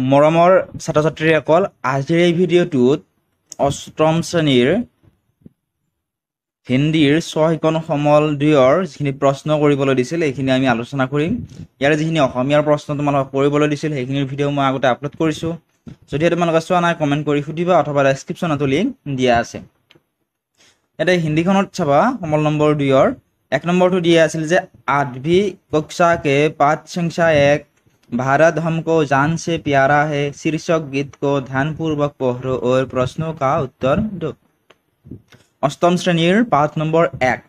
মৰমৰ ছাত্ৰ ছাত্ৰীসকল আজিৰ এই ভিডিঅ'টোত অষ্টম শ্ৰেণীৰ হিন্দীৰ ছয়কণ সমল দুয়ৰ যিখিনি প্ৰশ্ন কৰিবলৈ দিছিল এইখিনি আমি আলোচনা কৰিম ইয়াৰে যিখিনি অসমীয়াৰ প্ৰশ্ন তোমালোকক কৰিবলৈ দিছিল সেইখিনিৰ ভিডিঅ' মই আগতে আপলোড কৰিছোঁ যদিহে তোমালোকে চোৱা নাই কমেণ্ট কৰি সুধিবা অথবা ডেছক্ৰিপশ্যনতো লিংক দিয়া আছে ইয়াতে হিন্দীখনত চাবা সমল নম্বৰ দুয়ৰ এক নম্বৰটো দিয়া আছিল যে আধভি কক্সা কে পাত চিংসা এক भारत हमको जान से प्यारा है शीर्षक गीत को ध्यानपूर्वक पहरो और प्रश्नों का उत्तर दो অষ্টম শ্ৰেণীৰ পাঠ নম্বৰ এক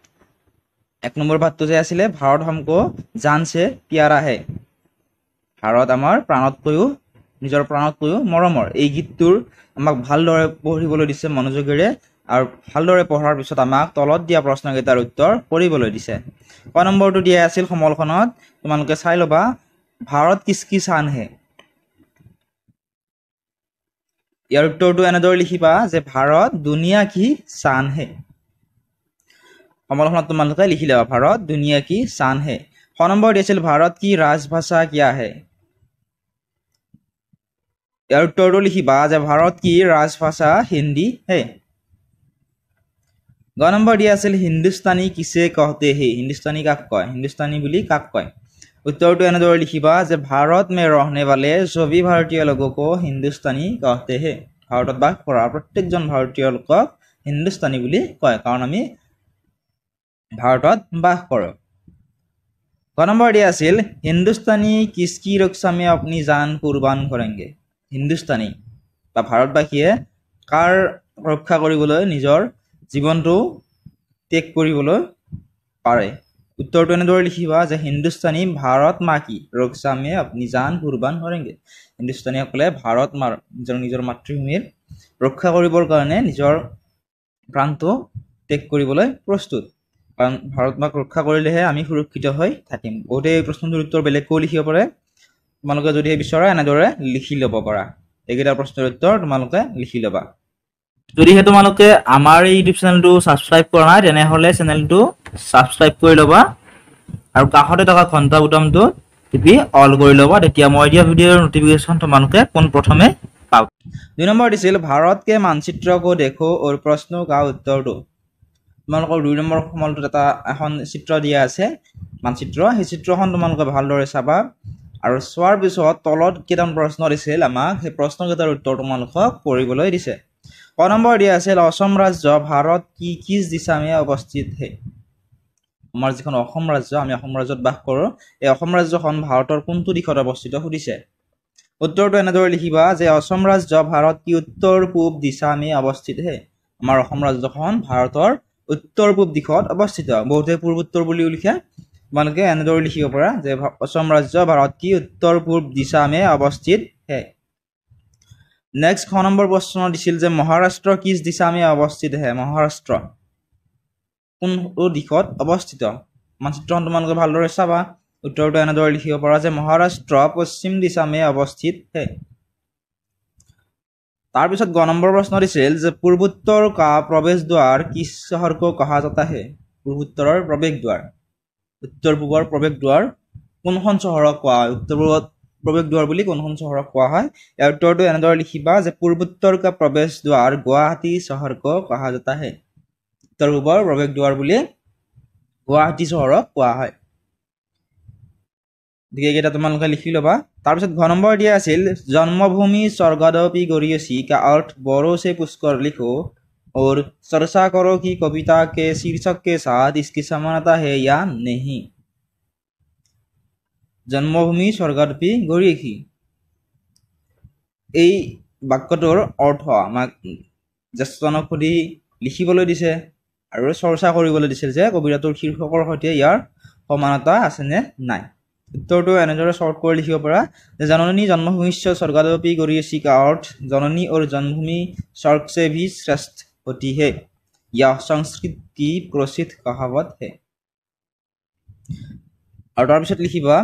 এক নম্বৰ পাঠটো যে আছিলে ভাৰত হমকো জানছে পিয়াৰা হে ভাৰত আমাৰ প্ৰাণতকৈও নিজৰ প্ৰাণতকৈও মৰমৰ এই গীতটোৰ আমাক ভালদৰে পঢ়িবলৈ দিছে মনোযোগেৰে আৰু ভালদৰে পঢ়াৰ পিছত আমাক তলত দিয়া প্ৰশ্নকেইটাৰ উত্তৰ কৰিবলৈ দিছে ক নম্বৰটো দিয়া আছিল সমলখনত তোমালোকে চাই ল'বা ভাৰত কিচকি চান হে ইয়াৰ উত্তৰটো এনেদৰে লিখিবা যে ভাৰত দুনিয়া কি চান হে সমালোচনাত তোমালোকে লিখি লোৱা ভাৰত দুনিয়া কি চান হে শ নম্বৰ দিছিল ভাৰত কি ৰাজভাষা কিয়া হে ইয়াৰ উত্তৰটো লিখিবা যে ভাৰত কি ৰাজভাষা হিন্দী হে গ নম্বৰ দিয়া আছিল হিন্দুস্তানী কিছে কহতে হে হিন্দুস্তানী কাক কয় হিন্দুস্তানী বুলি কাক কয় উত্তৰটো এনেদৰে লিখিবা যে ভাৰত মে ৰহনে বালে চবি ভাৰতীয় লোকক হিন্দুস্তানী কহতে হে ভাৰতত বাস কৰা প্ৰত্যেকজন ভাৰতীয় লোকক হিন্দুস্তানী বুলি কয় কাৰণ আমি ভাৰতত বাস কৰোঁ ক নম্বৰ দিয়া আছিল হিন্দুস্তানী কিচকি ৰক্সামে আপুনি জান কুৰবান কৰেংগে হিন্দুস্তানী বা ভাৰতবাসীয়ে কাৰ ৰক্ষা কৰিবলৈ নিজৰ জীৱনটো ত্যাগ কৰিবলৈ পাৰে উত্তৰটো এনেদৰে লিখিবা যে হিন্দুস্তানী ভাৰত মা কি ৰকচামে নিজান কুৰবান হৰেংগে হিন্দুস্তানীসকলে ভাৰত মাৰ নিজৰ নিজৰ মাতৃভূমিৰ ৰক্ষা কৰিবৰ কাৰণে নিজৰ প্ৰাণটো ত্যাগ কৰিবলৈ প্ৰস্তুত কাৰণ ভাৰত মাক ৰক্ষা কৰিলেহে আমি সুৰক্ষিত হৈ থাকিম বহুতে এই প্ৰশ্নটোৰ উত্তৰ বেলেগকৈও লিখিব পাৰে তোমালোকে যদিহে বিচৰা এনেদৰে লিখি ল'ব পাৰা এইকেইটা প্ৰশ্নৰ উত্তৰ তোমালোকে লিখি ল'বা যদিহে তোমালোকে আমাৰ এই ইউটিউব চেনেলটো ছাবস্ক্ৰাইব কৰা নাই তেনেহ'লে চেনেলটো ছাবস্ক্ৰাইব কৰি ল'বা আৰু কাষতে থকা ঘণ্টা বুটামটো টিপি অল কৰি ল'বা তেতিয়া মই দিয়া ভিডিঅ'ৰ ন'টিফিকেশ্যন তোমালোকে পোন প্ৰথমে পাব দুই নম্বৰ দিছিল ভাৰতকে মানচিত্ৰ কো দেখো আৰু প্ৰশ্ন গা উত্তৰটো তোমালোকৰ দুই নম্বৰ সমলটোত এটা এখন চিত্ৰ দিয়া আছে মানচিত্ৰ সেই চিত্ৰখন তোমালোকে ভালদৰে চাবা আৰু চোৱাৰ পিছত তলত কেইটামান প্ৰশ্ন দিছিল আমাক সেই প্ৰশ্নকেইটাৰ উত্তৰ তোমালোকক কৰিবলৈ দিছে ক নম্বৰ দিয়া আছিল অসম ৰাজ্য ভাৰত কি কি দিচামিয়া অৱস্থিত হে আমাৰ যিখন অসম ৰাজ্য আমি অসম ৰাজ্যত বাস কৰোঁ এই অসম ৰাজ্যখন ভাৰতৰ কোনটো দিশত অৱস্থিত সুধিছে উত্তৰটো এনেদৰে লিখিবা যে অসম ৰাজ্য ভাৰত কি উত্তৰ পূব দিচামি অৱস্থিত হে আমাৰ অসম ৰাজ্যখন ভাৰতৰ উত্তৰ পূব দিশত অৱস্থিত বহুতে পূৰ্বোত্তৰ বুলিও লিখে তোমালোকে এনেদৰে লিখিব পৰা যে অসম ৰাজ্য ভাৰত কি উত্তৰ পূব দিচামে অৱস্থিত হে নেক্সট ছ নম্বৰ প্ৰশ্ন দিছিল যে মহাৰাষ্ট্ৰ কিজ দিশা আমি অৱস্থিত হে মহাৰাষ্ট্ৰ কোন দিশত অৱস্থিত মানচিত্ৰখন তোমালোকে ভালদৰে চাবা উত্তৰটো এনেদৰে লিখিব পাৰা যে মহাৰাষ্ট্ৰ পশ্চিম দিশামে অৱস্থিত হে তাৰপিছত গ নম্বৰ প্ৰশ্ন দিছিল যে পূৰ্বোত্তৰ কা প্ৰৱেশ দুৱাৰ কি চহৰক কহা যতাহে পূৰ্বোত্তৰৰ প্ৰৱেশ দুৱাৰ উত্তৰ পূবৰ প্ৰৱেশ দুৱাৰ কোনখন চহৰক কোৱা উত্তৰ পূবত প্ৰৱেশ দুৱাৰ বুলি কোনখন চহৰক কোৱা হয় ইয়াৰ উত্তৰটো এনেদৰে লিখিবা যে পূৰ্বোত্তৰ প্ৰৱেশ দুৱাৰ গুৱাহাটী চহৰক কোৱা হে উত্তৰ পূবৰ প্ৰৱেশ দুৱাৰ বুলি গুৱাহাটী চহৰক কোৱা হয় গতিকে এইকেইটা তোমালোকে লিখি ল'বা তাৰপিছত ঘৰ নম্বৰ দিয়া আছিল জন্মভূমি স্বৰ্গদপি গৰিয়চি কা অৰ্থ বৰোচে পুষ্কৰ লিখো ওৰ চৰ্চা কৰ কি কবিতা কে শীৰ্ষক কে চাহ ইচকি সমানতা হে ইয়া নেহি জন্মভূমি স্বৰ্গাদপি গৰিয়সী এই বাক্যটোৰ অৰ্থ আমাক জ্যেষ্ঠজনক সুধি লিখিবলৈ দিছে আৰু চৰ্চা কৰিবলৈ দিছিল যে কবিতাটোৰ শীৰ্ষকৰ সৈতে ইয়াৰ সমানতা আছে নে নাই উত্তৰটো এনেদৰে শ্বৰ্ট কৰি লিখিব পৰা যে জননী জন্মভূমিশ্ব স্বৰ্গাদপী গৰি চিকা অৰ্থ জননী আৰু জন্মভূমি স্বৰ্গে ভি শ্ৰেষ্ঠ অতিহে ইয়া সংস্কৃতি প্ৰচিত কহাৱত হে আৰু তাৰপিছত লিখিবা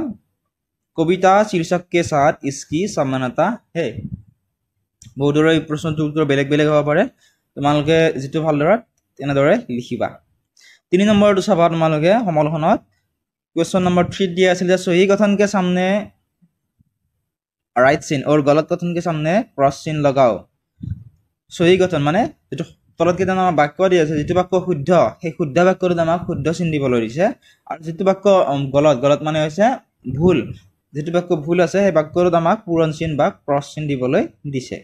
কবিতা শীৰ্ষক কে চাহ ইস্কি সমানতা হে বহুদৰে এই প্ৰশ্নটোৰ উত্তৰ বেলেগ বেলেগ হ'ব পাৰে তোমালোকে যিটো ভালদৰে তেনেদৰে লিখিবা তিনি নম্বৰটো চাবা তোমালোকে সমলখনত কুৱেশ্যন নম্বৰ থ্ৰীত দিয়া আছিল যে চহী কথনকে চামনে ৰাইট চিন অ'ৰ গলত কথনকে চামনে ক্ৰছ চিন লগাও চহী কথন মানে যিটো তলত কেইটা আমাক বাক্য দিয়া আছে যিটো বাক্য শুদ্ধ সেই শুদ্ধ বাক্যটোত আমাক শুদ্ধ চিন দিবলৈ দিছে আৰু যিটো বাক্য গলত গলত মানে হৈছে ভুল যিটো বাক্য ভুল আছে সেই বাক্যটোত আমাক পূৰণ চিন বা ক্ৰছ চিন দিবলৈ দিছে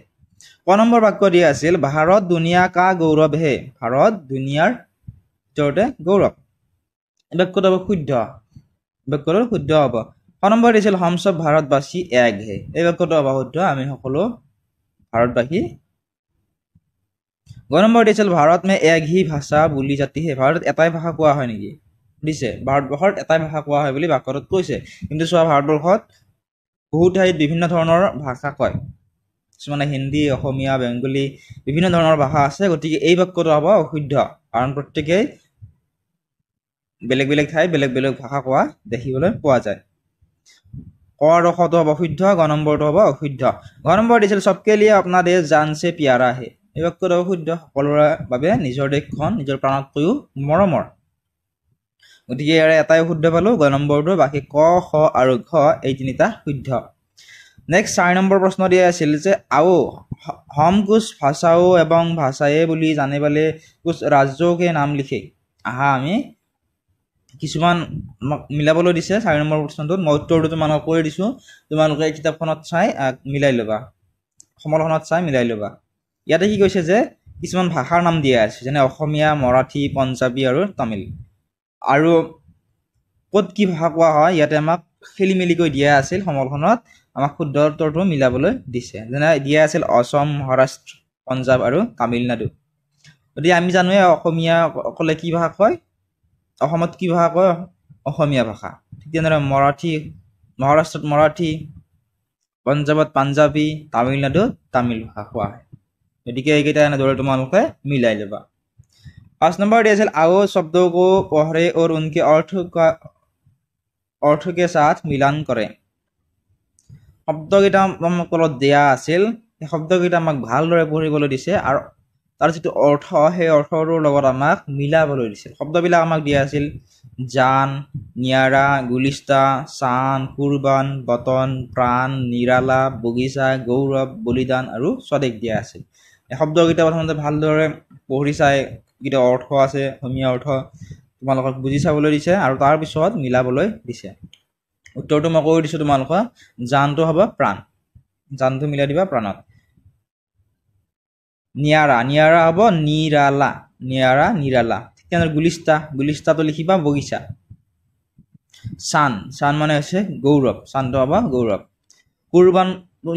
ক নম্বৰ বাক্য দিয়া আছিল ভাৰত দুনিয়া কা গৌৰৱ হে ভাৰত দুনিয়াৰ ভিতৰতে গৌৰৱ বাক্যটো হ'ব শুদ্ধ বাক্যটো শুদ্ধ হ'ব ক নম্বৰ দিছিল হমচ ভাৰতবাসী এক হে এই বাক্যটো হ'ব শুদ্ধ আমি সকলো ভাৰতবাসী গ নম্বৰ দিছিল ভাৰত মে এক হি ভাষা বুলি জাতি হে ভাৰত এটাই ভাষা কোৱা হয় নেকি দিছে ভাৰতবৰ্ষৰ এটাই ভাষা কোৱা হয় বুলি বাকৰত কৈছে কিন্তু চোৱা ভাৰতবৰ্ষত বহু ঠাইত বিভিন্ন ধৰণৰ ভাষা কয় কিছুমানে হিন্দী অসমীয়া বেংগলী বিভিন্ন ধৰণৰ ভাষা আছে গতিকে এই বাক্যটো হ'ব অশুদ্ধ কাৰণ প্ৰত্যেকেই বেলেগ বেলেগ ঠাই বেলেগ বেলেগ ভাষা কোৱা দেখিবলৈ পোৱা যায় ক ৰসটো হ'ব অশুদ্ধ গ নম্বৰটো হ'ব অশুদ্ধ গ নম্বৰ দিছিল চবকে লিয়ে আপোনাৰ দেশ জানছে পিয়াৰা আহে এই বাক্যটো অশুদ্ধ সকলোৰে বাবে নিজৰ দেশখন নিজৰ প্ৰাণতকৈও মৰমৰ গতিকে ইয়াৰে এটাই শুদ্ধ পালোঁ গ নম্বৰটো বাকী ক স আৰু ঘ এই তিনিটা শুদ্ধ নেক্সট চাৰি নম্বৰ প্ৰশ্ন দিয়া আছিল যে আও হম কোচ ভাষাও এবং ভাষায়ে বুলি জানে পালে কোচ ৰাজ্যকে নাম লিখে আহা আমি কিছুমান মিলাবলৈ দিছে চাৰি নম্বৰ প্ৰশ্নটোত মই উত্তৰটো তোমালোকক কৈ দিছোঁ তোমালোকে কিতাপখনত চাই মিলাই ল'বা সমলখনত চাই মিলাই ল'বা ইয়াতে কি কৈছে যে কিছুমান ভাষাৰ নাম দিয়া আছে যেনে অসমীয়া মৰাঠী পঞ্জাৱী আৰু তামিল আৰু ক'ত কি ভাষা কোৱা হয় ইয়াতে আমাক খেলি খেলিমেলিকৈ দিয়া আছিল সমলখনত আমাক শুদ্ধ উত্তৰটো মিলাবলৈ দিছে যেনে দিয়া আছিল অসম মহাৰাষ্ট্ৰ পঞ্জাৱ আৰু তামিলনাডু গতিকে আমি জানোৱে অসমীয়া অকলে কি ভাষা কয় অসমত কি ভাষা কয় অসমীয়া ভাষা ঠিক তেনেদৰে মৰাঠী মহাৰাষ্ট্ৰত মৰাঠী পঞ্জাৱত পাঞ্জাৱী তামিলনাডুত তামিল ভাষা কোৱা হয় গতিকে এইকেইটা এনেদৰে তোমালোকে মিলাই ল'বা फर्स्ट नंबर डेजल आओ शब्दों को पहरे और उनके अर्थ का अर्थ के साथ मिलान करें শব্দকেইটাক অলপ দিয়া আছিল সেই শব্দকেইটা আমাক ভালদৰে পঢ়িবলৈ দিছে আৰু তাৰ যিটো অৰ্থ সেই অৰ্থটোৰ লগত আমাক মিলাবলৈ দিছিল শব্দবিলাক আমাক দিয়া আছিল জান নিয়াৰা গুলিষ্টা চান কুৰবান বতন প্ৰাণ নিৰালা বগিচা গৌৰৱ বলিদান আৰু স্বদেশ দিয়া আছিল এই শব্দকেইটা প্ৰথমতে ভালদৰে পঢ়ি চাই কেইটা অৰ্থ আছে অসমীয়া অৰ্থ তোমালোকক বুজি চাবলৈ দিছে আৰু পিছত মিলাবলৈ দিছে উত্তৰটো মই কৈ দিছোঁ তোমালোকৰ জানটো হ'ব প্ৰাণ জানটো মিলাই দিবা প্ৰাণত নিয়াৰা নিয়াৰা হ'ব নিৰালা নিয়াৰা নিৰালা ঠিক তেনেদৰে গুলিষ্টা গুলিষ্টাটো লিখিবা বগিচা চান চান মানে হৈছে গৌৰৱ চানটো হ'ব গৌৰৱ কোৰবান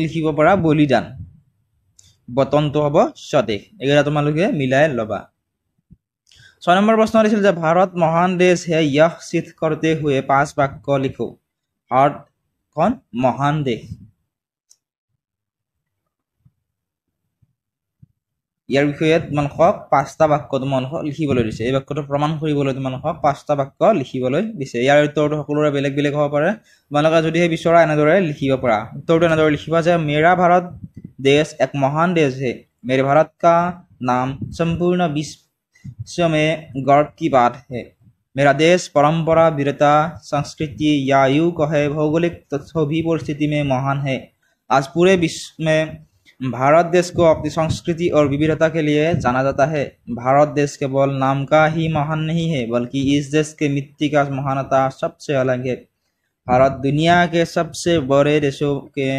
লিখিব পৰা বলিদান বতনটো হ'ব স্বদেশ এইকেইটা তোমালোকে মিলাই ল'বা ছয় নম্বৰ প্ৰশ্ন দিছিল যে ভাৰত মহান দেশ হে য়শ চিথ কৰোঁতে হুৱে পাঁচ বাক্য লিখো ভাৰতখন মহান দেশ ইয়াৰ বিষয়ে তোমালোকক পাঁচটা বাক্য তোমালোকক লিখিবলৈ দিছে এই বাক্যটো প্ৰমাণ কৰিবলৈ তোমালোকক পাঁচটা বাক্য লিখিবলৈ দিছে ইয়াৰ উত্তৰটো সকলোৰে বেলেগ বেলেগ হ'ব পাৰে তোমালোকে যদিহে বিচৰা এনেদৰে লিখিব পাৰা উত্তৰটো এনেদৰে লিখিবা যে মেৰা ভাৰত দেশ এক মহান দেশ হে মেৰ ভাৰত কা নাম সম্পূৰ্ণ বিশ্ব राज्य में गर्व की बात है मेरा देश परंपरा वीरता संस्कृति या यू कहे भौगोलिक तथ्यों भी परिस्थिति में महान है आज पूरे विश्व में भारत देश को अपनी संस्कृति और विविधता के लिए जाना जाता है भारत देश केवल नाम का ही महान नहीं है बल्कि इस देश के मिट्टी का महानता सबसे अलग है भारत दुनिया के सबसे बड़े देशों के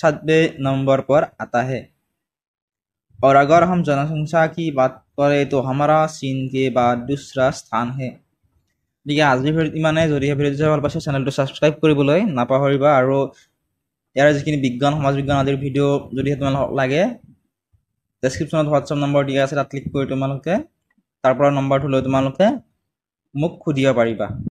सातवें नंबर पर आता है और अगर हम जनसंख्या की बात কৰে এইটো হামাৰা চীন কে বা দুচৰা স্থান হে গতিকে আজিৰ ভিডিঅ'ত ইমানেই যদিহে ভিডিঅ'টো ভাল পাইছে চেনেলটো ছাবস্ক্ৰাইব কৰিবলৈ নাপাহৰিবা আৰু ইয়াৰ যিখিনি বিজ্ঞান সমাজ বিজ্ঞান আদিৰ ভিডিঅ' যদিহে তোমালোকক লাগে ডেছক্ৰিপশ্যনত হোৱাটছআপ নম্বৰ দিয়া আছে তাত ক্লিক কৰি তোমালোকে তাৰপৰা নম্বৰটো লৈ তোমালোকে মোক সুধিব পাৰিবা